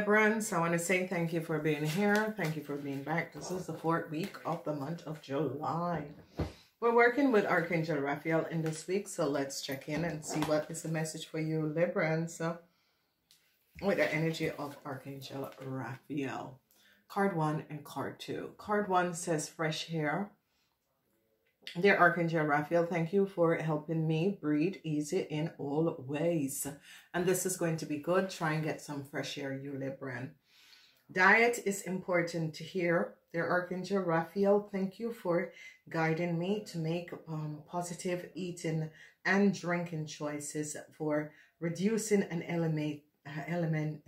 Librans, I want to say thank you for being here. Thank you for being back. This is the fourth week of the month of July. We're working with Archangel Raphael in this week, so let's check in and see what is the message for you, Librans, with the energy of Archangel Raphael. Card 1 and Card 2. Card 1 says fresh hair, Dear Archangel Raphael, thank you for helping me breathe easy in all ways. And this is going to be good. Try and get some fresh air, you Libran. Diet is important to hear. Dear Archangel Raphael, thank you for guiding me to make um, positive eating and drinking choices for reducing and eliminate, eliminate,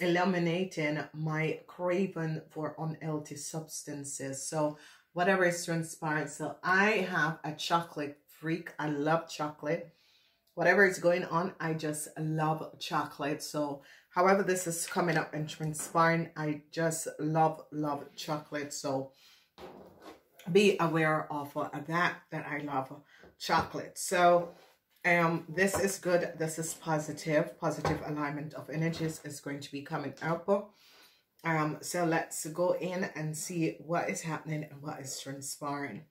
eliminating my craving for unhealthy substances. So whatever is transpired. So I have a chocolate freak. I love chocolate. Whatever is going on, I just love chocolate. So however this is coming up and transpiring, I just love, love chocolate. So be aware of that, that I love chocolate. So um, this is good. This is positive. Positive alignment of energies is going to be coming up so let's go in and see what is happening and what is transpiring.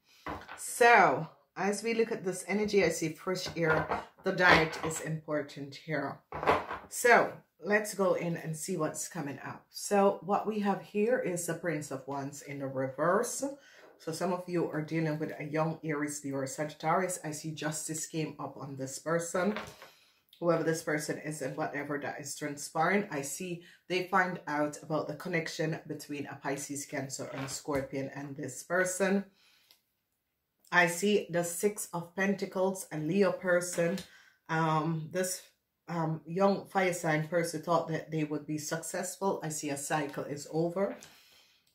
So as we look at this energy, I see fresh air. The diet is important here. So let's go in and see what's coming up. So what we have here is the Prince of Wands in the reverse. So some of you are dealing with a young Aries, Leo, or Sagittarius. I see justice came up on this person whoever this person is and whatever that is transpiring, I see they find out about the connection between a Pisces, Cancer, and Scorpion and this person. I see the Six of Pentacles, a Leo person. Um, this um, young fire sign person thought that they would be successful. I see a cycle is over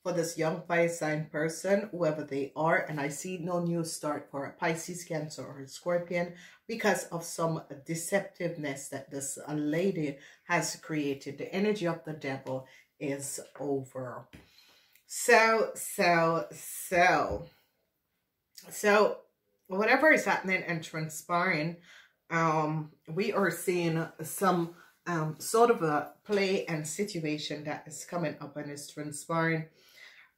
for this young fire sign person, whoever they are, and I see no new start for a Pisces, Cancer, or a Scorpion because of some deceptiveness that this lady has created. The energy of the devil is over. So, so, so, so, whatever is happening and transpiring, um, we are seeing some um, sort of a play and situation that is coming up and is transpiring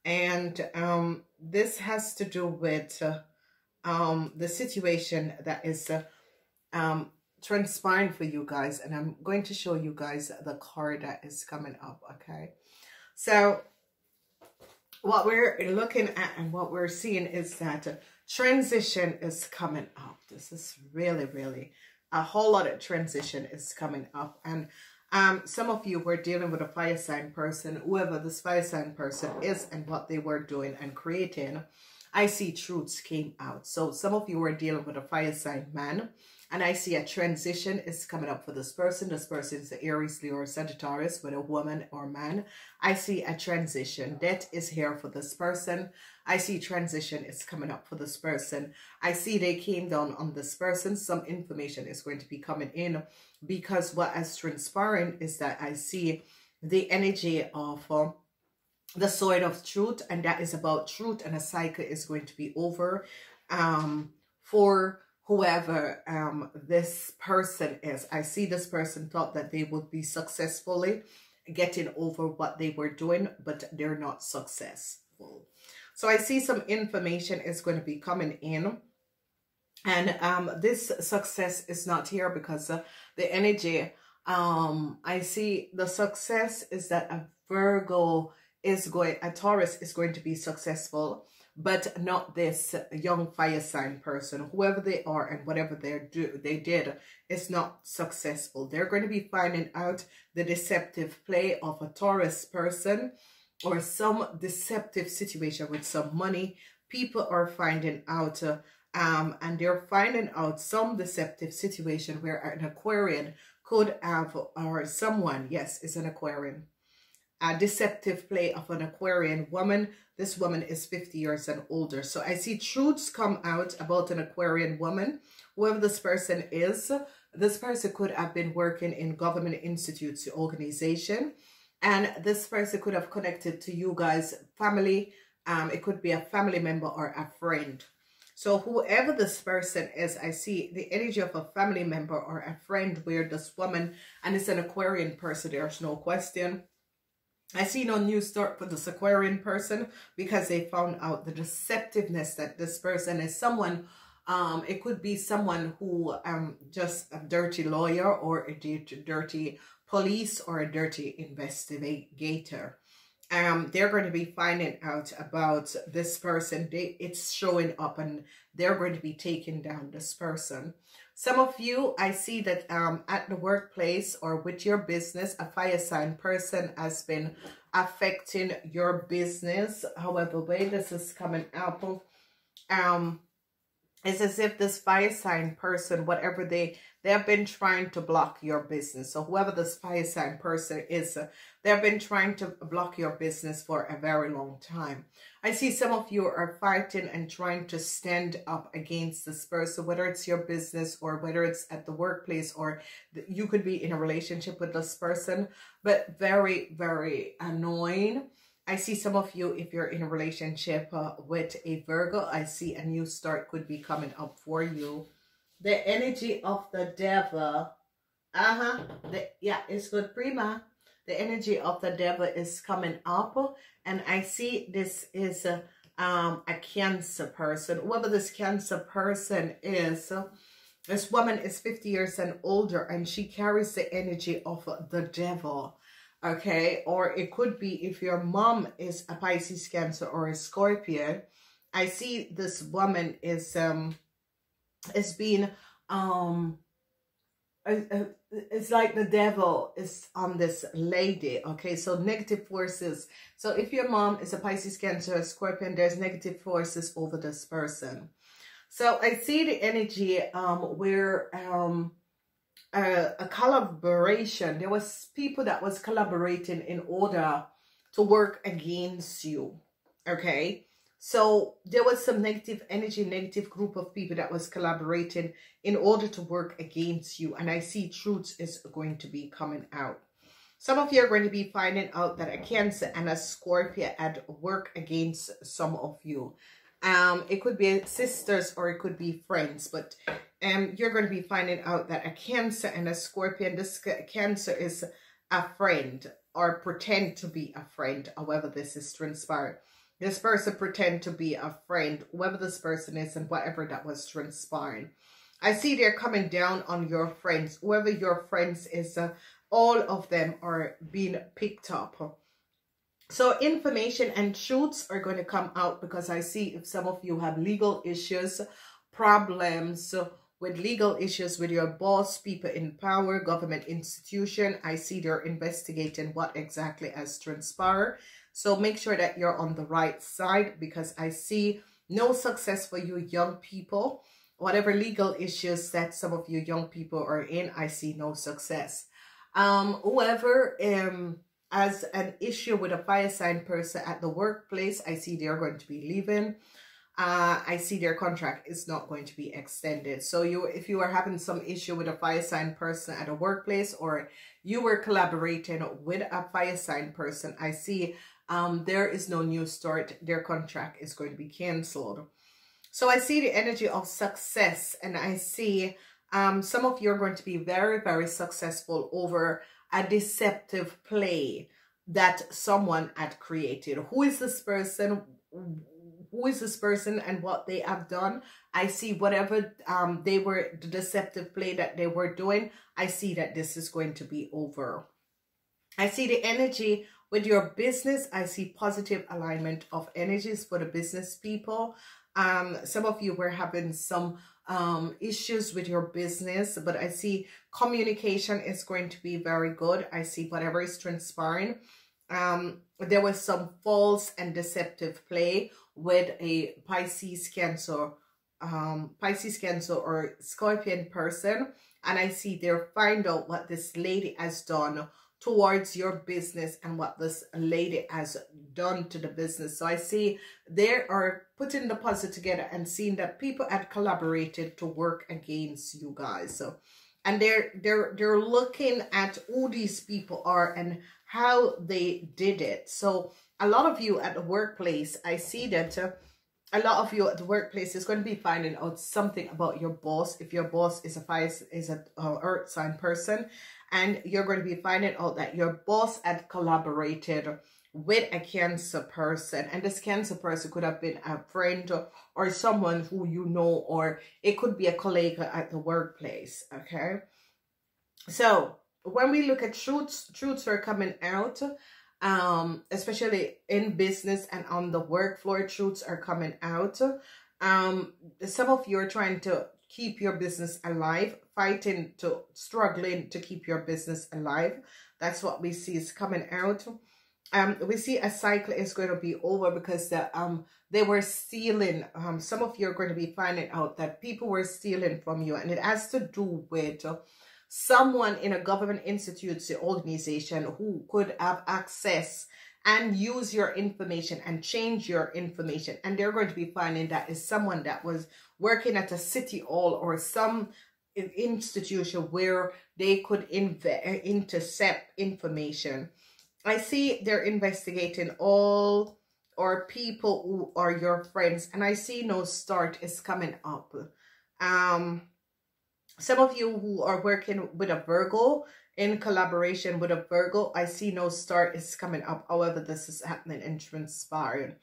and um, this has to do with uh, um, the situation that is uh, um, transpiring for you guys. And I'm going to show you guys the card that is coming up, okay? So what we're looking at and what we're seeing is that transition is coming up. This is really, really a whole lot of transition is coming up. And um, some of you were dealing with a fire sign person, whoever this fire sign person is and what they were doing and creating. I see truths came out. So some of you were dealing with a fire sign man and I see a transition is coming up for this person. This person is the Aries, Leo, or Sagittarius, whether woman or man. I see a transition. that is is here for this person. I see transition is coming up for this person. I see they came down on this person. Some information is going to be coming in because what is transpiring is that I see the energy of... Uh, the sword of truth and that is about truth and a cycle is going to be over um for whoever um, this person is. I see this person thought that they would be successfully getting over what they were doing, but they're not successful. So I see some information is going to be coming in. And um, this success is not here because uh, the energy, um, I see the success is that a Virgo is going, a Taurus is going to be successful but not this young fire sign person, whoever they are and whatever they do, they did, is not successful. They're going to be finding out the deceptive play of a Taurus person or some deceptive situation with some money. People are finding out uh, um, and they're finding out some deceptive situation where an Aquarian could have or someone, yes, is an Aquarian a deceptive play of an Aquarian woman. This woman is 50 years and older. So I see truths come out about an Aquarian woman, whoever this person is. This person could have been working in government institutes, organization, and this person could have connected to you guys, family. Um, it could be a family member or a friend. So whoever this person is, I see the energy of a family member or a friend where this woman, and it's an Aquarian person, there's no question I see no new start for this Aquarian person because they found out the deceptiveness that this person is someone um, it could be someone who um, just a dirty lawyer or a dirty police or a dirty investigator. Um, they're going to be finding out about this person. They, it's showing up and they're going to be taking down this person. Some of you, I see that um, at the workplace or with your business, a fire sign person has been affecting your business. However, way this is coming out, um, it's as if this fire sign person, whatever they, they've been trying to block your business. So whoever this fire sign person is, uh, they've been trying to block your business for a very long time. I see some of you are fighting and trying to stand up against this person, whether it's your business or whether it's at the workplace or you could be in a relationship with this person, but very, very annoying I see some of you, if you're in a relationship uh, with a Virgo, I see a new start could be coming up for you. The energy of the devil, uh-huh, yeah, it's good, prima. The energy of the devil is coming up, and I see this is uh, um, a cancer person. Whoever this cancer person is, uh, this woman is 50 years and older, and she carries the energy of the devil okay? Or it could be if your mom is a Pisces, Cancer, or a Scorpio. I see this woman is um is being um uh, uh, it's like the devil is on this lady okay so negative forces so if your mom is a pisces cancer a scorpion there's negative forces over this person so i see the energy um where um a, a collaboration. There was people that was collaborating in order to work against you. Okay. So there was some negative energy, negative group of people that was collaborating in order to work against you. And I see truths is going to be coming out. Some of you are going to be finding out that a Cancer and a Scorpio at work against some of you. Um, it could be sisters or it could be friends, but and um, you're going to be finding out that a cancer and a scorpion, this cancer is a friend or pretend to be a friend, however this is transpired. This person pretend to be a friend, whoever this person is and whatever that was transpiring. I see they're coming down on your friends, whoever your friends is, uh, all of them are being picked up. So information and truths are going to come out because I see if some of you have legal issues, problems, with legal issues with your boss, people in power, government institution. I see they're investigating what exactly has transpired. So make sure that you're on the right side because I see no success for you young people. Whatever legal issues that some of you young people are in, I see no success. Um, whoever um, has an issue with a fire sign person at the workplace, I see they're going to be leaving uh, I see their contract is not going to be extended. So you, if you are having some issue with a fire sign person at a workplace or you were collaborating with a fire sign person, I see um, there is no new start. Their contract is going to be canceled. So I see the energy of success and I see um, some of you are going to be very, very successful over a deceptive play that someone had created. Who is this person? who is this person and what they have done. I see whatever um, they were, the deceptive play that they were doing, I see that this is going to be over. I see the energy with your business. I see positive alignment of energies for the business people. Um, some of you were having some um, issues with your business, but I see communication is going to be very good. I see whatever is transpiring. Um, there was some false and deceptive play with a Pisces Cancer um, Pisces Cancer or Scorpion person and I see they're find out what this lady has done towards your business and what this lady has done to the business. So I see they are putting the puzzle together and seeing that people had collaborated to work against you guys. So and they're they're they're looking at who these people are and how they did it. So a lot of you at the workplace, I see that uh, a lot of you at the workplace is going to be finding out something about your boss. If your boss is a fire, is an uh, earth sign person, and you're going to be finding out that your boss had collaborated with a cancer person and this cancer person could have been a friend or, or someone who you know or it could be a colleague at the workplace okay so when we look at truths truths are coming out um, especially in business and on the work floor, truths are coming out. Um, some of you are trying to keep your business alive, fighting to struggling to keep your business alive. That's what we see is coming out. Um, we see a cycle is going to be over because the, um they were stealing. Um, some of you are going to be finding out that people were stealing from you, and it has to do with someone in a government institute organization who could have access and use your information and change your information. And they're going to be finding that is someone that was working at a city hall or some institution where they could intercept information. I see they're investigating all or people who are your friends, and I see no start is coming up. Um, some of you who are working with a Virgo in collaboration with a Virgo, I see no start is coming up. However, this is happening and transpiring.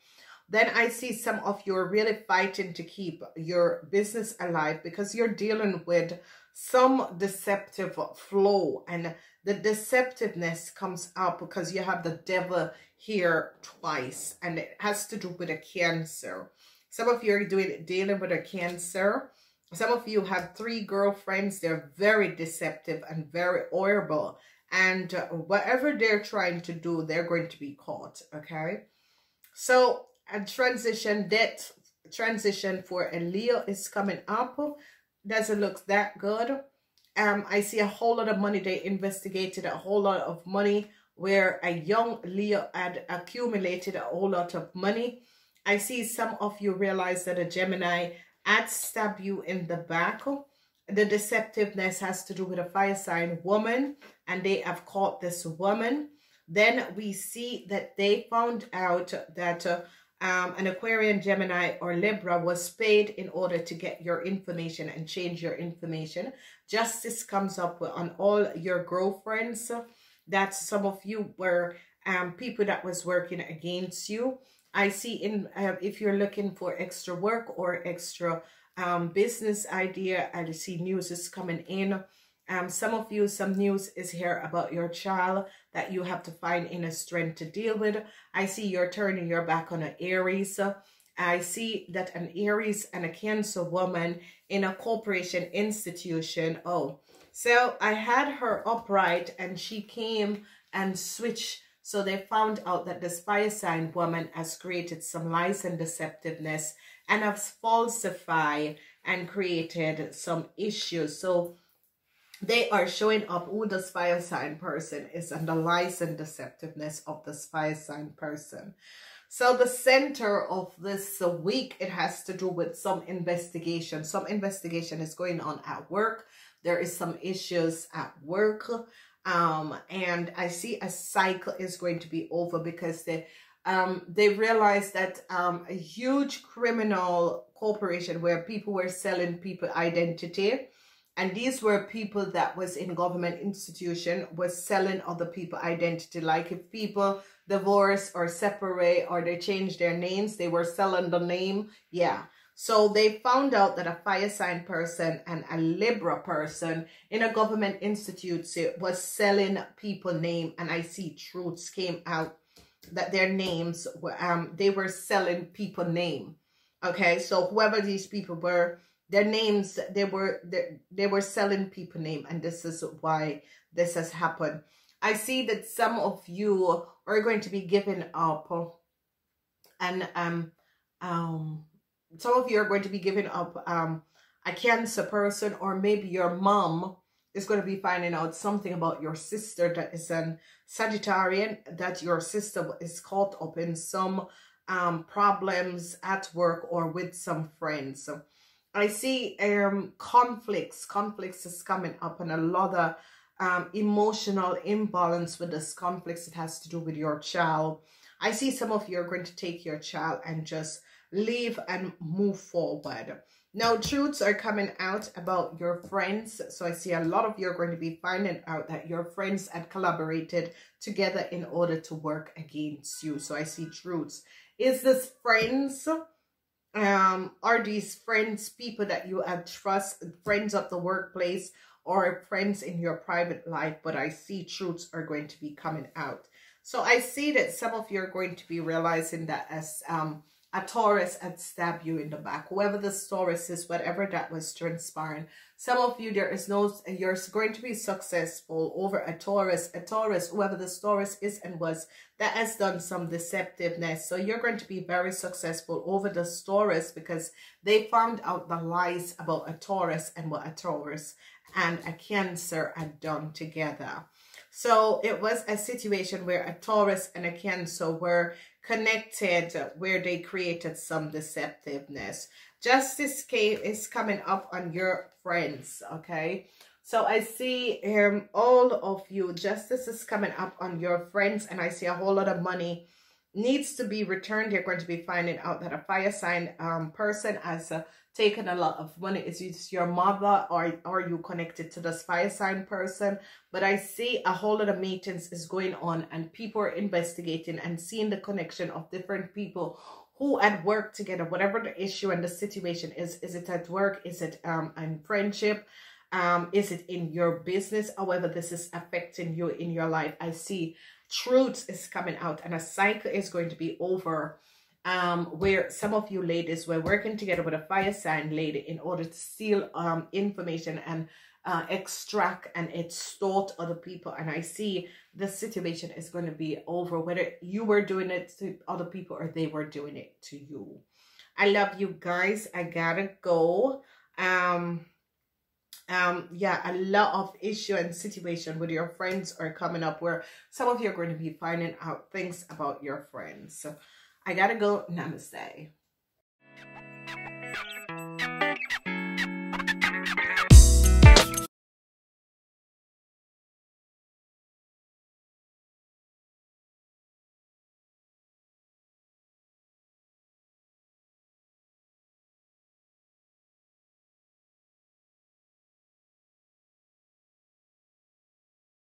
Then I see some of you are really fighting to keep your business alive because you're dealing with some deceptive flow and the deceptiveness comes out because you have the devil here twice and it has to do with a cancer. Some of you are doing dealing with a cancer some of you have three girlfriends. They're very deceptive and very horrible. And uh, whatever they're trying to do, they're going to be caught, okay? So a transition, debt transition for a Leo is coming up. Doesn't look that good. Um, I see a whole lot of money. They investigated a whole lot of money where a young Leo had accumulated a whole lot of money. I see some of you realize that a Gemini and stab you in the back. The deceptiveness has to do with a fire sign woman, and they have caught this woman. Then we see that they found out that uh, um, an Aquarian, Gemini, or Libra was paid in order to get your information and change your information. Justice comes up on all your girlfriends. That some of you were um, people that was working against you. I see in uh, if you're looking for extra work or extra um, business idea, I see news is coming in. Um, some of you, some news is here about your child that you have to find inner strength to deal with. I see you're turning your back on an Aries. I see that an Aries and a Cancer woman in a corporation institution. Oh, so I had her upright and she came and switched so they found out that this sign woman has created some lies and deceptiveness and has falsified and created some issues. So they are showing up who the fire sign person is and the lies and deceptiveness of the fire sign person. So the center of this week, it has to do with some investigation. Some investigation is going on at work. There is some issues at work. Um, and I see a cycle is going to be over because they um, they realized that um, a huge criminal corporation where people were selling people identity and these were people that was in government institution was selling other people identity like if people divorce or separate or they change their names they were selling the name yeah so they found out that a fire sign person and a Libra person in a government institute was selling people name and I see truths came out that their names were, um, they were selling people name. Okay. So whoever these people were, their names, they were, they, they were selling people name. And this is why this has happened. I see that some of you are going to be giving up and, um, um, some of you are going to be giving up um, a cancer person or maybe your mom is going to be finding out something about your sister that is an Sagittarian, that your sister is caught up in some um, problems at work or with some friends. So I see um, conflicts, conflicts is coming up and a lot of um, emotional imbalance with this conflicts. It has to do with your child. I see some of you are going to take your child and just live and move forward. Now, truths are coming out about your friends. So I see a lot of you are going to be finding out that your friends had collaborated together in order to work against you. So I see truths. Is this friends? Um, are these friends people that you have trust, friends of the workplace or friends in your private life? But I see truths are going to be coming out. So I see that some of you are going to be realizing that as um, a Taurus and stab you in the back. Whoever the Taurus is, whatever that was transpiring. Some of you, there is no, you're going to be successful over a Taurus, a Taurus, whoever the Taurus is and was, that has done some deceptiveness. So you're going to be very successful over the Taurus because they found out the lies about a Taurus and what a Taurus and a Cancer had done together. So it was a situation where a Taurus and a Cancer were connected where they created some deceptiveness. Justice came is coming up on your friends, okay? So I see um, all of you, justice is coming up on your friends and I see a whole lot of money needs to be returned. You're going to be finding out that a fire sign um, person has a taken a lot of money is it your mother or are you connected to this fire sign person but i see a whole lot of meetings is going on and people are investigating and seeing the connection of different people who at work together whatever the issue and the situation is is it at work is it um in friendship um is it in your business however this is affecting you in your life i see truth is coming out and a cycle is going to be over um, where some of you ladies were working together with a fire sign lady in order to steal um, information and uh, extract and extort other people. And I see the situation is going to be over, whether you were doing it to other people or they were doing it to you. I love you guys. I gotta go. Um, um, yeah, a lot of issue and situation with your friends are coming up where some of you are going to be finding out things about your friends. So, I gotta go namaste.